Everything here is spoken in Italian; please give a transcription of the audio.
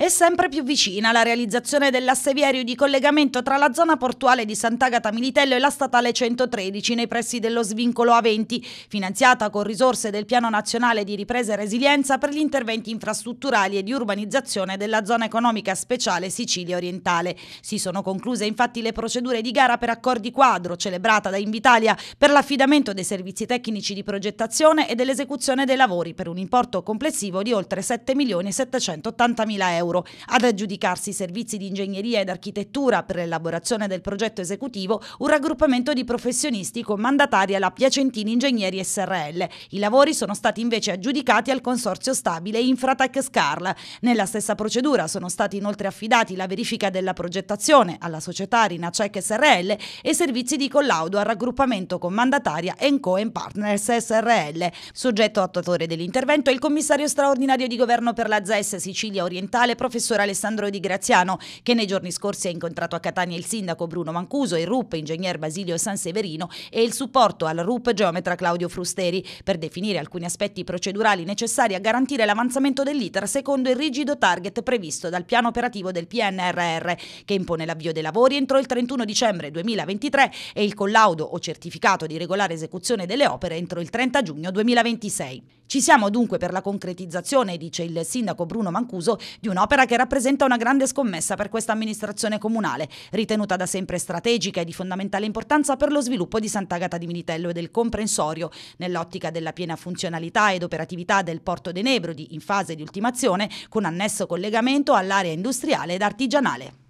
È sempre più vicina la realizzazione dell'asse viario di collegamento tra la zona portuale di Sant'Agata Militello e la statale 113 nei pressi dello svincolo A20, finanziata con risorse del Piano Nazionale di Ripresa e Resilienza per gli interventi infrastrutturali e di urbanizzazione della zona economica speciale Sicilia orientale. Si sono concluse infatti le procedure di gara per accordi quadro celebrata da Invitalia per l'affidamento dei servizi tecnici di progettazione e dell'esecuzione dei lavori per un importo complessivo di oltre 7 milioni 780 mila euro euro, ad aggiudicarsi servizi di ingegneria ed architettura per l'elaborazione del progetto esecutivo un raggruppamento di professionisti con mandataria alla Piacentini Ingegneri SRL. I lavori sono stati invece aggiudicati al consorzio stabile Infratec Scarl. Nella stessa procedura sono stati inoltre affidati la verifica della progettazione alla società Rinacec SRL e servizi di collaudo al raggruppamento con mandataria Enco Partners SRL. Soggetto attuatore dell'intervento è il commissario straordinario di governo per la ZES Sicilia Orientale professor Alessandro Di Graziano, che nei giorni scorsi ha incontrato a Catania il sindaco Bruno Mancuso, il RUP ingegner Basilio Sanseverino e il supporto al RUP geometra Claudio Frusteri per definire alcuni aspetti procedurali necessari a garantire l'avanzamento dell'iter secondo il rigido target previsto dal piano operativo del PNRR, che impone l'avvio dei lavori entro il 31 dicembre 2023 e il collaudo o certificato di regolare esecuzione delle opere entro il 30 giugno 2026. Ci siamo dunque per la concretizzazione, dice il sindaco Bruno Mancuso, di un'opera che rappresenta una grande scommessa per questa amministrazione comunale, ritenuta da sempre strategica e di fondamentale importanza per lo sviluppo di Sant'Agata di Militello e del comprensorio, nell'ottica della piena funzionalità ed operatività del porto dei Nebrodi in fase di ultimazione, con annesso collegamento all'area industriale ed artigianale.